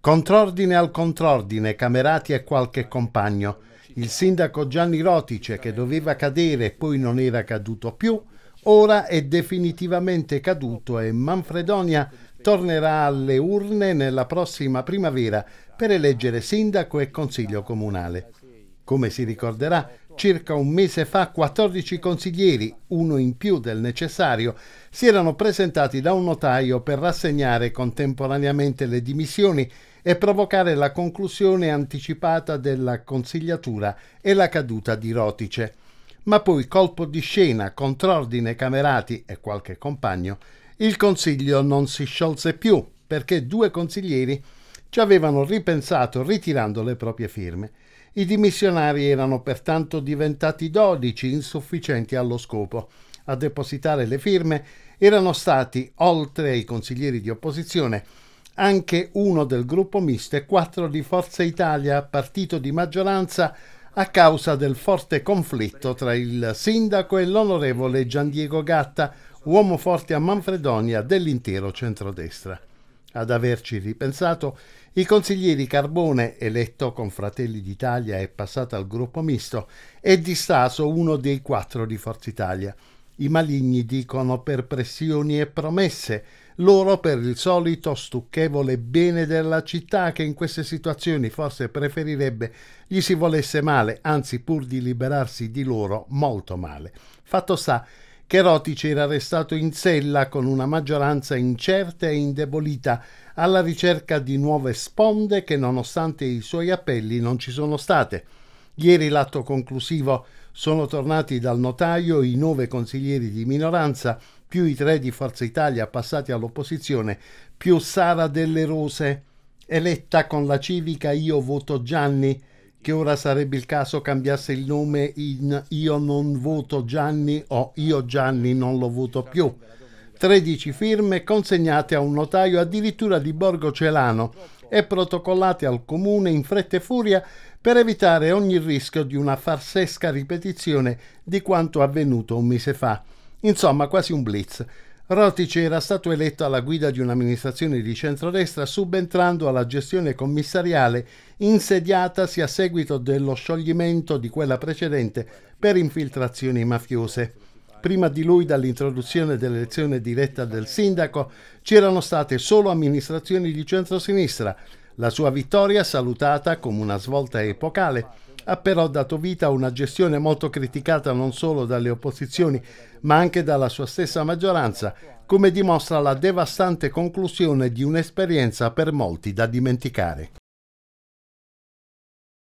Contrordine al contrordine, Camerati e qualche compagno. Il sindaco Gianni Rotice, che doveva cadere e poi non era caduto più, ora è definitivamente caduto e Manfredonia tornerà alle urne nella prossima primavera per eleggere sindaco e consiglio comunale. Come si ricorderà, circa un mese fa 14 consiglieri, uno in più del necessario, si erano presentati da un notaio per rassegnare contemporaneamente le dimissioni e provocare la conclusione anticipata della consigliatura e la caduta di Rotice. Ma poi colpo di scena, contrordine Camerati e qualche compagno, il consiglio non si sciolse più perché due consiglieri ci avevano ripensato ritirando le proprie firme i dimissionari erano pertanto diventati 12, insufficienti allo scopo. A depositare le firme erano stati, oltre ai consiglieri di opposizione, anche uno del gruppo misto e quattro di Forza Italia, partito di maggioranza, a causa del forte conflitto tra il sindaco e l'onorevole Gian Diego Gatta, uomo forte a Manfredonia dell'intero centrodestra ad averci ripensato, i consiglieri Carbone, eletto con Fratelli d'Italia e passato al gruppo misto, è distaso uno dei quattro di Forza Italia. I maligni dicono per pressioni e promesse, loro per il solito stucchevole bene della città che in queste situazioni forse preferirebbe gli si volesse male, anzi pur di liberarsi di loro molto male. Fatto sta che Rotici era restato in sella con una maggioranza incerta e indebolita alla ricerca di nuove sponde che nonostante i suoi appelli non ci sono state. Ieri l'atto conclusivo sono tornati dal notaio i nove consiglieri di minoranza, più i tre di Forza Italia passati all'opposizione, più Sara delle Rose, eletta con la civica Io voto Gianni, che ora sarebbe il caso cambiasse il nome in Io non voto Gianni o Io Gianni non lo voto più. 13 firme consegnate a un notaio addirittura di Borgo Celano e protocollate al comune in fretta e furia per evitare ogni rischio di una farsesca ripetizione di quanto avvenuto un mese fa. Insomma, quasi un blitz. Rotice era stato eletto alla guida di un'amministrazione di centrodestra subentrando alla gestione commissariale insediatasi a seguito dello scioglimento di quella precedente per infiltrazioni mafiose. Prima di lui, dall'introduzione dell'elezione diretta del sindaco, c'erano state solo amministrazioni di centrosinistra. La sua vittoria, salutata come una svolta epocale, ha però dato vita a una gestione molto criticata non solo dalle opposizioni, ma anche dalla sua stessa maggioranza, come dimostra la devastante conclusione di un'esperienza per molti da dimenticare.